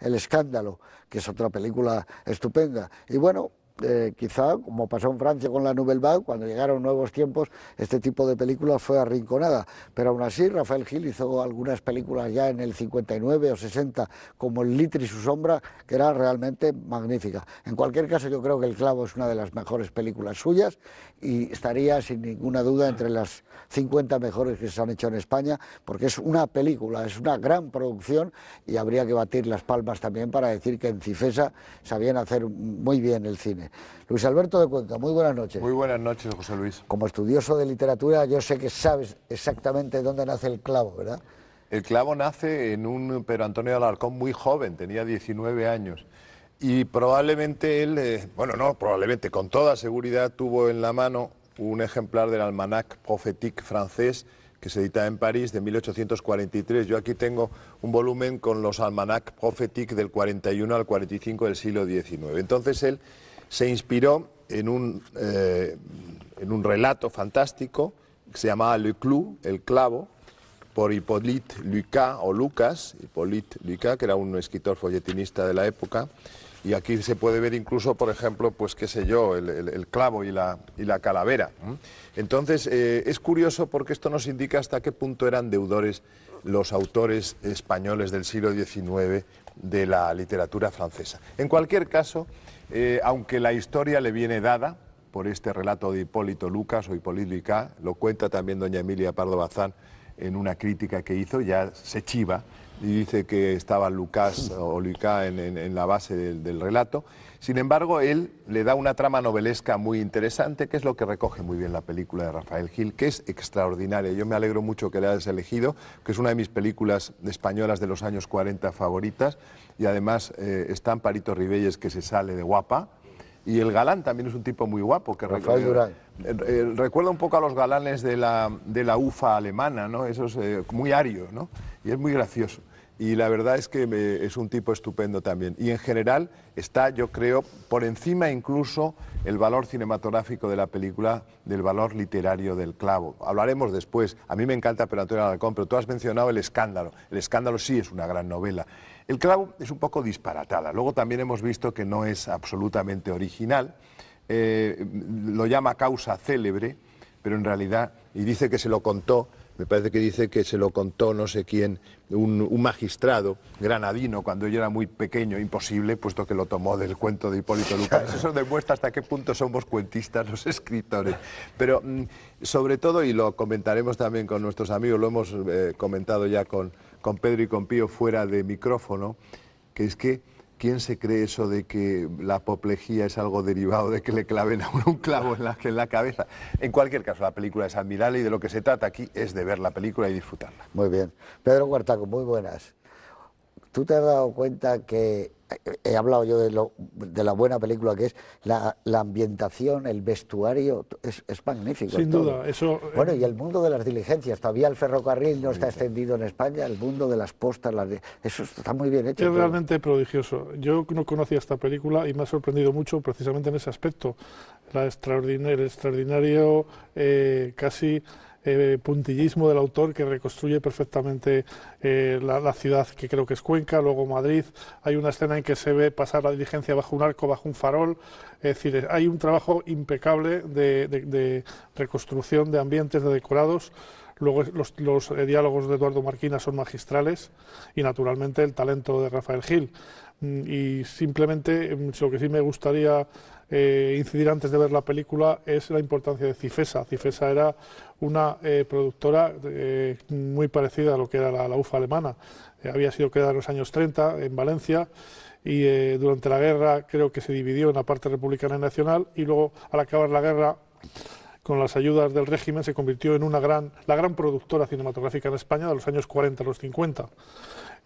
El Escándalo, que es otra película estupenda. Y bueno, eh, quizá, como pasó en Francia con la Nouvelle Vague, cuando llegaron nuevos tiempos, este tipo de películas fue arrinconada. Pero aún así, Rafael Gil hizo algunas películas ya en el 59 o 60, como El Litri y su sombra, que era realmente magnífica. En cualquier caso, yo creo que El Clavo es una de las mejores películas suyas y estaría sin ninguna duda entre las 50 mejores que se han hecho en España, porque es una película, es una gran producción y habría que batir las palmas también para decir que en Cifesa sabían hacer muy bien el cine. Luis Alberto de Cuenca, muy buenas noches. Muy buenas noches, José Luis. Como estudioso de literatura, yo sé que sabes exactamente dónde nace el clavo, ¿verdad? El clavo nace en un pero Antonio Alarcón muy joven, tenía 19 años. Y probablemente él, eh, bueno, no, probablemente, con toda seguridad tuvo en la mano un ejemplar del almanac prophétique francés que se editaba en París de 1843. Yo aquí tengo un volumen con los almanac Prophétique del 41 al 45 del siglo XIX. Entonces él se inspiró en un, eh, en un relato fantástico que se llamaba Le Clou, el clavo, por Hippolyte Lucas o Lucas, Hippolyte que era un escritor folletinista de la época. Y aquí se puede ver incluso, por ejemplo, pues qué sé yo, el, clavo y la, la, calavera. Entonces, eh, es curioso porque esto nos indica hasta qué punto eran deudores los autores españoles del siglo XIX de la literatura francesa. En cualquier caso, eh, aunque la historia le viene dada por este relato de Hipólito Lucas o Hipólito Ica, lo cuenta también doña Emilia Pardo Bazán en una crítica que hizo, ya se chiva y dice que estaba Lucas o en, la base del, relato. Sin embargo, él le da una trama novelesca muy interesante, que es lo que recoge muy bien la película de Rafael Gil, que es extraordinaria. Yo me alegro mucho que la hayas elegido, que es una de mis películas españolas de los años 40 favoritas, y además eh, está Amparito Ribelles, que se sale de guapa, y el galán también es un tipo muy guapo. Que recuerda, eh, eh, recuerda un poco a los galanes de la, de la UFA alemana, ¿no? Eso es eh, muy ario, ¿no? Y es muy gracioso y la verdad es que es un tipo estupendo también. Y en general está, yo creo, por encima incluso el valor cinematográfico de la película del valor literario del clavo. Hablaremos después. A mí me encanta pero Antonio Alarcón, pero tú has mencionado El escándalo. El escándalo sí es una gran novela. El clavo es un poco disparatada. Luego también hemos visto que no es absolutamente original. Eh, lo llama causa célebre, pero en realidad, y dice que se lo contó me parece que dice que se lo contó no sé quién, un, magistrado granadino cuando yo era muy pequeño, imposible, puesto que lo tomó del cuento de Hipólito Lucas. Eso demuestra hasta qué punto somos cuentistas los escritores. Pero mm, sobre todo, y lo comentaremos también con nuestros amigos, lo hemos eh, comentado ya con, con Pedro y con Pío fuera de micrófono, que es que ¿Quién se cree eso de que la apoplejía es algo derivado de que le claven a uno un clavo en la, en la cabeza? En cualquier caso, la película es admirable y de lo que se trata aquí es de ver la película y disfrutarla. Muy bien. Pedro Cuartaco, muy buenas. ¿Tú te has dado cuenta que he hablado yo de, lo, de la buena película que es, la, ambientación, el vestuario, es, magnífico. Sin duda, eso... Eh, bueno, y el mundo de las diligencias, todavía el ferrocarril no está extendido en España, el mundo de las postas, las, eso está muy bien hecho. Es realmente prodigioso. Yo no conocía esta película y me ha sorprendido mucho precisamente en ese aspecto, la el extraordinario, eh, casi eh, puntillismo del autor que reconstruye perfectamente eh, la, ciudad que creo que es Cuenca, luego Madrid. Hay una escena en que se ve pasar la diligencia bajo un arco, bajo un farol. Es decir, hay un trabajo impecable de, de reconstrucción de ambientes, de decorados. Luego los, eh, diálogos de Eduardo Marquina son magistrales y naturalmente el talento de Rafael Gil. Mm, y simplemente mm, lo que sí me gustaría eh, incidir antes de ver la película es la importancia de Cifesa. Cifesa era una eh, productora muy parecida a lo que era la, la UFA alemana. había sido creada en los años 30 en Valencia y durante la guerra creo que se dividió en la parte republicana y nacional y luego al acabar la guerra con las ayudas del régimen, se convirtió en una gran, la gran productora cinematográfica en España de los años 40 a los 50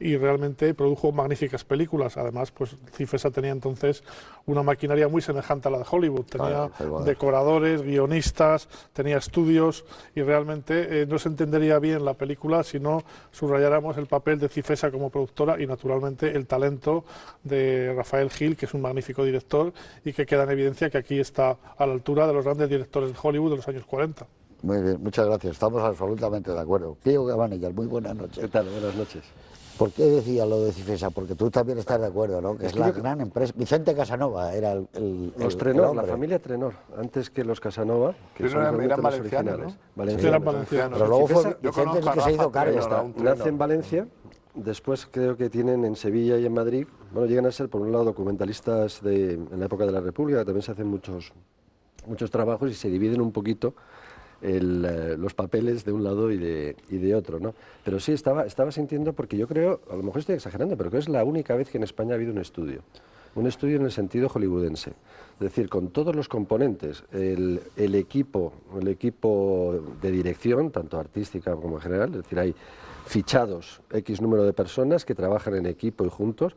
y realmente produjo magníficas películas. Además, pues Cifesa tenía entonces una maquinaria muy semejante a la de Hollywood. Tenía decoradores, guionistas, tenía estudios y realmente eh, no se entendería bien la película si no subrayáramos el papel de Cifesa como productora y naturalmente el talento de Rafael Gil, que es un magnífico director y que queda en evidencia que aquí está a la altura de los grandes directores de Hollywood de los años 40. Muy bien, muchas gracias. Estamos absolutamente de acuerdo. Pío Gabanellas, muy buenas noches. Buenas noches. ¿Por qué decía lo de Cifesa? Porque tú también estás de acuerdo, ¿no? Que es, la gran empresa. Vicente Casanova era el. el los Trenor, la familia Trenor, antes que los Casanova, que son los originales. ¿no? Pero luego fue Vicente el que se hizo cargo. Nace en Valencia, después creo que tienen en Sevilla y en Madrid. Bueno, llegan a ser, por un lado, documentalistas de, en la época de la República, también se hacen muchos, muchos trabajos y se dividen un poquito eh, los papeles de un lado y de, otro, ¿no? Pero sí, estaba, estaba sintiendo, porque yo creo, a lo mejor estoy exagerando, pero creo que es la única vez que en España ha habido un estudio un estudio en el sentido hollywoodense, es decir, con todos los componentes, el, equipo, el equipo de dirección, tanto artística como en general, es decir, hay fichados X número de personas que trabajan en equipo y juntos.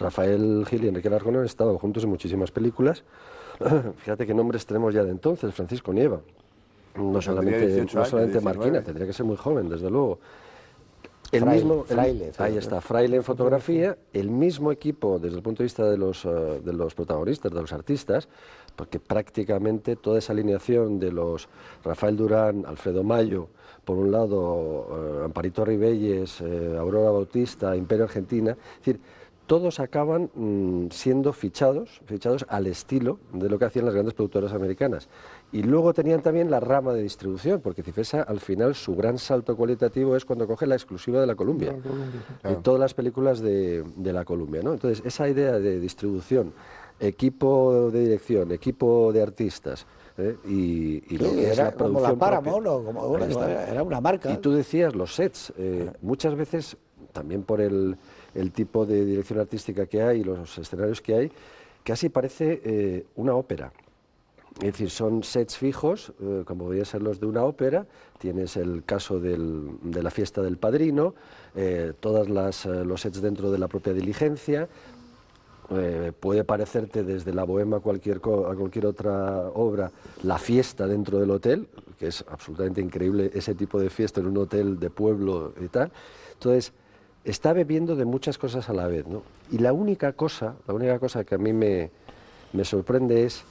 Rafael Gil y Enrique Largón han estado juntos en muchísimas películas. Fíjate qué nombres tenemos ya de entonces, Francisco Nieva, no solamente, Marquina, tendría que ser muy joven, desde luego. El mismo, ahí está, fraile en fotografía, el mismo equipo desde el punto de vista eh, de los, protagonistas, de los artistas, porque prácticamente toda esa alineación de los Rafael Durán, Alfredo Mayo, por un lado, eh, Amparito Ribelles, eh, Aurora Bautista, Imperio Argentina, es todos acaban mm, siendo fichados, fichados al estilo de lo que hacían las grandes productoras americanas. Y luego tenían también la rama de distribución, porque Cifesa al final su gran salto cualitativo es cuando coge la exclusiva de la Columbia, de todas las películas de, la Columbia. Entonces, esa idea de distribución, equipo de dirección, equipo de artistas, ¿eh? y, lo que era la como la era una marca. Y tú decías los sets, eh, muchas veces también por el el tipo de dirección artística que hay, los escenarios que hay, ...que casi parece eh, una ópera. Es decir, son sets fijos, eh, como podrían ser los de una ópera. Tienes el caso de la fiesta del padrino, eh, todos los sets dentro de la propia diligencia. puede parecerte desde la bohema cualquier a cualquier otra obra la fiesta dentro del hotel, que es absolutamente increíble ese tipo de fiesta en un hotel de pueblo y tal. Entonces, está bebiendo de muchas cosas a la vez, ¿no? Y la única cosa, la única cosa que a mí me, sorprende es,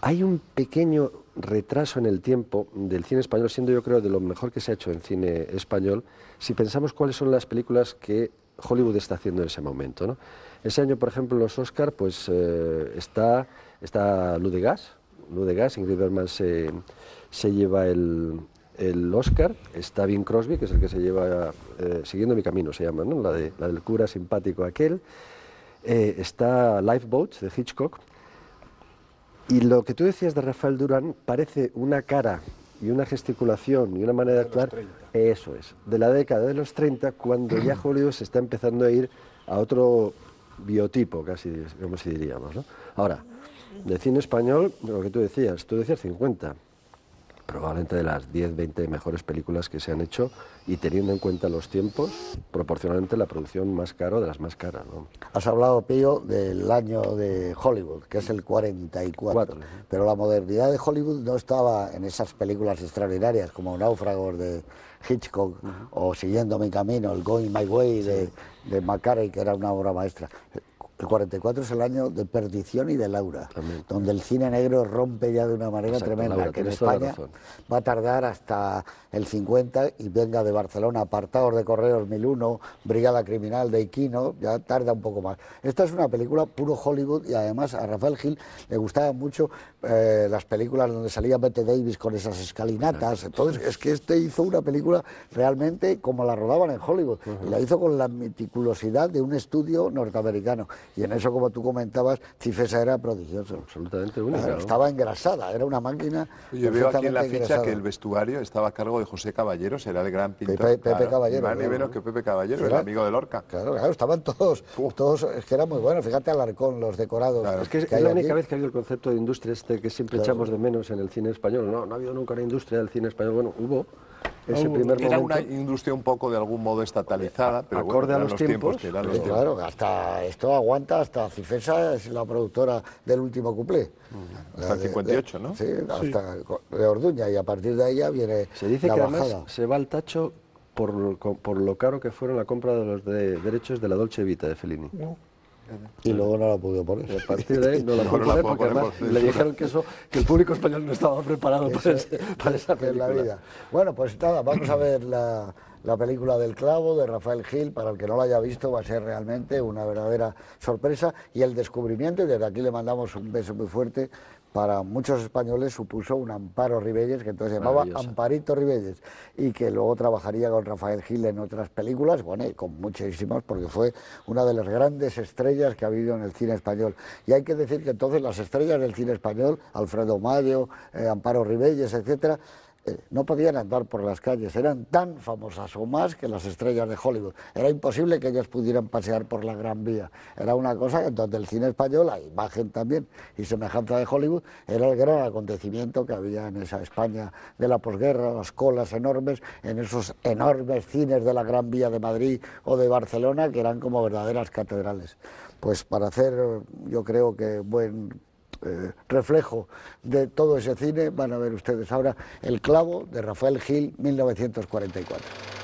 hay un pequeño retraso en el tiempo del cine español, siendo yo creo de lo mejor que se ha hecho en cine español, si pensamos cuáles son las películas que Hollywood está haciendo en ese momento. ¿no? Ese año, por ejemplo, los Oscar, pues eh, está, está Ludegas, de Gas, de Gas, Ingrid Bergman se lleva el, el Oscar está Bing Crosby, que es el que se lleva eh, Siguiendo mi camino, se llama, ¿no? la, del cura simpático aquel. Eh, está Lifeboat de Hitchcock. Y lo que tú decías de Rafael Durán parece una cara y una gesticulación y una manera de actuar. Eso es, de la década de los 30, cuando ya Hollywood se está empezando a ir a otro biotipo, casi como si diríamos. Ahora, de cine español, lo que tú decías, tú decías 50 probablemente de las 10, 20 mejores películas que se han hecho y teniendo en cuenta los tiempos, proporcionalmente la producción más cara de las más caras. Has hablado, Pío, del año de Hollywood, que es el 44, ¿eh? pero la modernidad de Hollywood no estaba en esas películas extraordinarias como Náufragos de Hitchcock o Siguiendo mi camino, el Going My Way de, de que era una obra maestra. El 44 es el año de perdición y de Laura, donde el cine negro rompe ya de una manera tremenda, que en España va a tardar hasta el 50 y venga de Barcelona, apartados de Correos 1001, Brigada Criminal de Iquino, ya tarda un poco más. Esta es una película puro Hollywood y además a Rafael Gil le gustaban mucho eh, las películas donde salía Bette Davis con esas escalinatas, entonces es que este hizo una película realmente como la rodaban en Hollywood, la hizo con la meticulosidad de un estudio norteamericano. Y en eso, como tú comentabas, Cifesa era prodigioso. Absolutamente única. estaba engrasada, era una máquina. Yo veo aquí en la ficha que el vestuario estaba a cargo de José Caballero, era el gran pintor. Pepe, Pepe Caballero. ni menos que Pepe Caballero, el amigo de Lorca. Claro, claro, estaban todos, todos, es que era muy bueno. Fíjate al arcón, los decorados. Es que, es la única vez que ha habido el concepto de industria este que siempre echamos de menos en el cine español. No, no ha habido nunca una industria del cine español. Bueno, hubo primer era una industria un poco de algún modo estatalizada, pero acorde a los, tiempos. que los tiempos. Claro, hasta esto aguanta, hasta Cifesa es la productora del último cuplé. Hasta el 58, eh, de, ¿no? Sí, hasta Orduña, y a partir de ya viene. Se dice que además se va al tacho por, por, lo caro que fueron la compra de los derechos de la Dolce Vita de Fellini. Y luego no la pudo poner. a partir de ahí no la pudo porque le dijeron que, eso, que el público español no estaba preparado para, esa película. La vida. Bueno, pues nada, vamos a ver la, la película del clavo de Rafael Gil. Para el que no la haya visto va a ser realmente una verdadera sorpresa y el descubrimiento, y desde aquí le mandamos un beso muy fuerte, para muchos españoles supuso un Amparo Ribelles, que entonces se llamaba Amparito Ribelles, y que luego trabajaría con Rafael Gil en otras películas, bueno, y con muchísimas, porque fue una de las grandes estrellas que ha habido en el cine español. Y hay que decir que entonces las estrellas del cine español, Alfredo Mayo, eh, Amparo Ribelles, etcétera, eh, no podían andar por las calles, eran tan famosas o más que las estrellas de Hollywood. Era imposible que ellas pudieran pasear por la Gran Vía. Era una cosa donde el cine español, la imagen también y semejanza de Hollywood, era el gran acontecimiento que había en esa España de la posguerra, las colas enormes, en esos enormes cines de la Gran Vía de Madrid o de Barcelona, que eran como verdaderas catedrales. Pues para hacer, yo creo que buen eh, reflejo de todo ese cine, van a ver ustedes ahora El clavo de Rafael Gil, 1944.